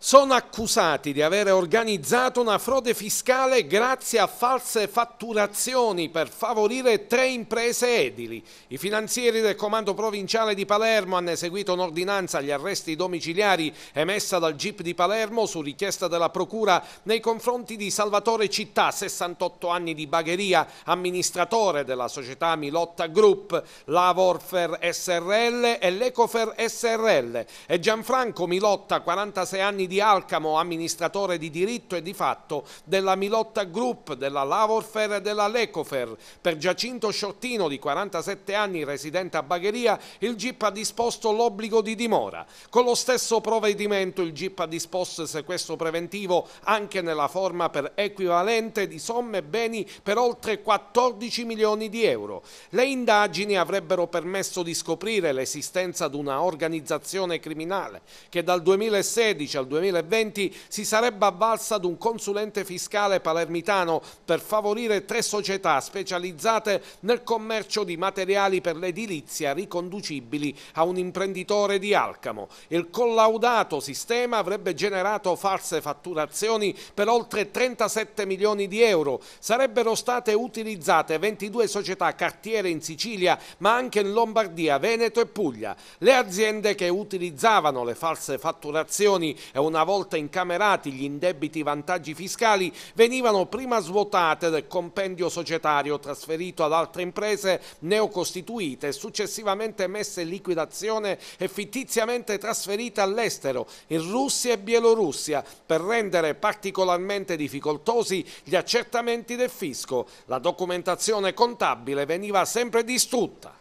sono accusati di aver organizzato una frode fiscale grazie a false fatturazioni per favorire tre imprese edili. I finanzieri del Comando Provinciale di Palermo hanno eseguito un'ordinanza agli arresti domiciliari emessa dal GIP di Palermo su richiesta della Procura nei confronti di Salvatore Città, 68 anni di bagheria, amministratore della società Milotta Group, la SRL e l'Ecofer SRL e Gianfranco Milotta, 46 anni di di Alcamo, amministratore di diritto e di fatto della Milotta Group, della Lavorfer e della Lecofer. Per Giacinto Sciottino, di 47 anni, residente a Bagheria, il GIP ha disposto l'obbligo di dimora. Con lo stesso provvedimento il GIP ha disposto il sequestro preventivo anche nella forma per equivalente di somme e beni per oltre 14 milioni di euro. Le indagini avrebbero permesso di scoprire l'esistenza di una organizzazione criminale che dal 2016 al 2016 2020 si sarebbe avvalsa ad un consulente fiscale palermitano per favorire tre società specializzate nel commercio di materiali per l'edilizia riconducibili a un imprenditore di Alcamo. Il collaudato sistema avrebbe generato false fatturazioni per oltre 37 milioni di euro. Sarebbero state utilizzate 22 società cartiere in Sicilia, ma anche in Lombardia, Veneto e Puglia. Le aziende che utilizzavano le false fatturazioni e un una volta incamerati gli indebiti vantaggi fiscali, venivano prima svuotate del compendio societario trasferito ad altre imprese neocostituite, successivamente messe in liquidazione e fittiziamente trasferite all'estero, in Russia e Bielorussia, per rendere particolarmente difficoltosi gli accertamenti del fisco. La documentazione contabile veniva sempre distrutta.